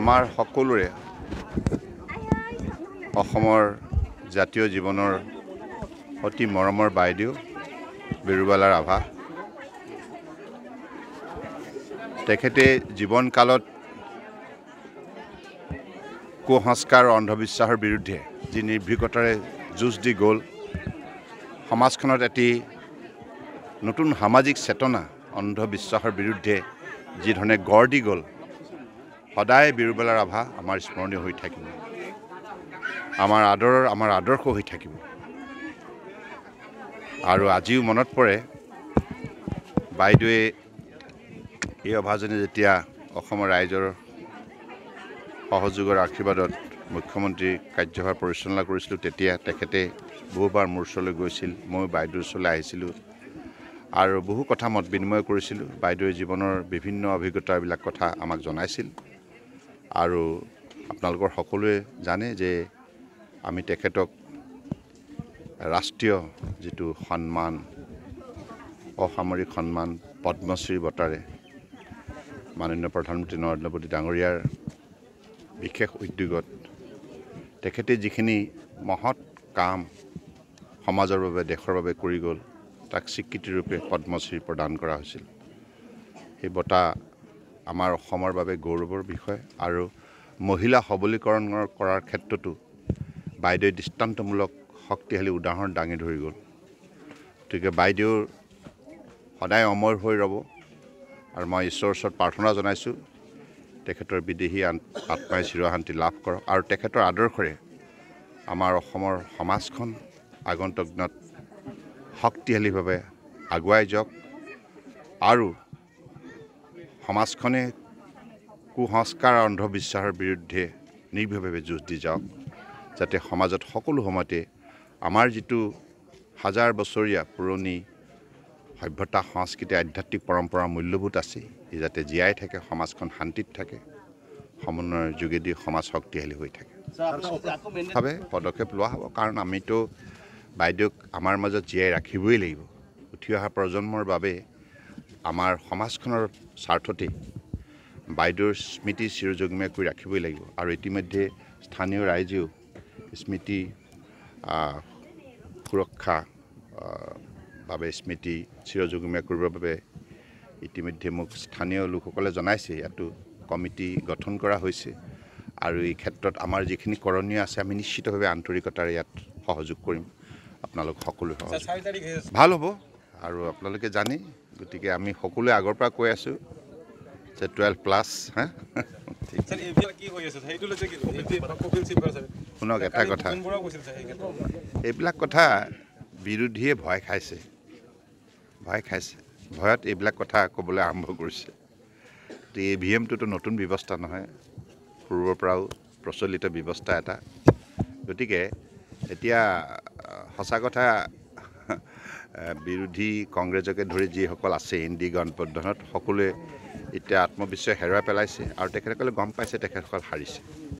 আমাৰ সকলোৰে অসমৰ জাতীয় জীৱনৰ অতি মৰমৰ বাইদেউ বিৰুবালাৰ আভা তেখেতে জীৱনকালত কুসংস্কাৰ অন্ধবিশ্বাসৰ বিৰুদ্ধে যি নিৰ্ভীকতাৰে যুঁজ দি গ'ল সমাজখনত এটি নতুন সামাজিক চেতনা অন্ধবিশ্বাসৰ বিৰুদ্ধে যিধৰণে গঢ় দি গ'ল সদায় বীৰবেলা ৰাভা আমাৰ স্মৰণীয় হৈ থাকিব আমাৰ আদৰৰ আমাৰ আদৰ্শ হৈ থাকিব আৰু আজিও মনত পৰে বাইদেৱে এই অভাজনে যেতিয়া অসমৰ ৰাইজৰ সহযোগৰ আশীৰ্বাদত মুখ্যমন্ত্ৰীৰ কাৰ্যভাৰ পৰিচালনা কৰিছিলোঁ তেতিয়া তেখেতে বহুবাৰ মোৰ ওচৰলৈ গৈছিল মই বাইদেউৰ ওচৰলৈ আহিছিলোঁ আৰু বহু কথা মত বিনিময় কৰিছিলোঁ বাইদেউৰ জীৱনৰ বিভিন্ন অভিজ্ঞতাবিলাক কথা আমাক জনাইছিল আৰু আপোনালোকৰ সকলোৱে জানে যে আমি তেখেতক ৰাষ্ট্ৰীয় যিটো সন্মান অসামৰিক সন্মান পদ্মশ্ৰী বঁটাৰে মাননীয় প্ৰধানমন্ত্ৰী নৰেন্দ্ৰ মোদী ডাঙৰীয়াৰ বিশেষ উদ্যোগত তেখেতে যিখিনি মহৎ কাম সমাজৰ বাবে দেশৰ বাবে কৰি গ'ল তাক স্বীকৃতিৰূপে পদ্মশ্ৰী প্ৰদান কৰা হৈছিল সেই বঁটা আমাৰ অসমৰ বাবে গৌৰৱৰ বিষয় আৰু মহিলা সবলীকৰণ কৰাৰ ক্ষেত্ৰতো বাইদেৱে দৃষ্টান্তমূলক শক্তিশালী উদাহৰণ দাঙি ধৰি গ'ল গতিকে বাইদেউ সদায় অমৰ হৈ ৰ'ব আৰু মই ঈশ্বৰৰ ওচৰত প্ৰাৰ্থনা জনাইছোঁ তেখেতৰ বিদেশী আত্মাই চিৰশান্তি লাভ কৰক আৰু তেখেতৰ আদৰ্শৰে আমাৰ অসমৰ সমাজখন আগন্তুক দিনত শক্তিশালীভাৱে আগুৱাই যাওক আৰু সমাজখনে কু কুসংস্কাৰ অন্ধবিশ্বাসৰ বিৰুদ্ধে নিৰ্ভীকভাৱে যুঁজ দি যাওক যাতে সমাজত সকলো সময়তে আমাৰ যিটো হাজাৰ বছৰীয়া পুৰণি সভ্যতা সংস্কৃতি আধ্যাত্মিক পৰম্পৰা মূল্যবোধ আছে সি যাতে জীয়াই থাকে সমাজখন শান্তিত থাকে সমন্বয়ৰ যোগেদি সমাজ শক্তিশালী হৈ থাকে ভাৱে পদক্ষেপ লোৱা হ'ব কাৰণ আমিতো বাইদেউক আমাৰ মাজত জীয়াই ৰাখিবই লাগিব উঠি অহা প্ৰজন্মৰ বাবে আমাৰ সমাজখনৰ স্বাৰ্থতে বাইদেউৰ স্মৃতি চিৰযোগ কৰি ৰাখিবই লাগিব আৰু ইতিমধ্যে স্থানীয় ৰাইজেও স্মৃতি সুৰক্ষা বাবে স্মৃতি চিৰযোগমীয়া কৰিবৰ বাবে ইতিমধ্যে মোক স্থানীয় লোকসকলে জনাইছে ইয়াতো কমিটি গঠন কৰা হৈছে আৰু এই ক্ষেত্ৰত আমাৰ যিখিনি কৰণীয় আছে আমি নিশ্চিতভাৱে আন্তৰিকতাৰে ইয়াত সহযোগ কৰিম আপোনালোক সকলোৱে ভাল হ'ব আৰু আপোনালোকে জানেই গতিকে আমি সকলোৱে আগৰ পৰা কৈ আছোঁ যে টুৱেলভ প্লাছ শুনক এটা কথা এইবিলাক কথা বিৰোধীয়ে ভয় খাইছে ভয় খাইছে ভয়ত এইবিলাক কথা ক'বলৈ আৰম্ভ কৰিছে তো এ ভি এমটোতো নতুন ব্যৱস্থা নহয় পূৰ্বৰ পৰাও প্ৰচলিত ব্যৱস্থা এটা গতিকে এতিয়া সঁচা কথা বিৰোধী কংগ্ৰেছকে ধৰি যিসকল আছে হিন্দী গণ প্ৰধানত সকলোৱে এতিয়া আত্মবিশ্বাস হেৰুৱাই পেলাইছে আৰু তেখেতসকলে গম পাইছে তেখেতসকল হাৰিছে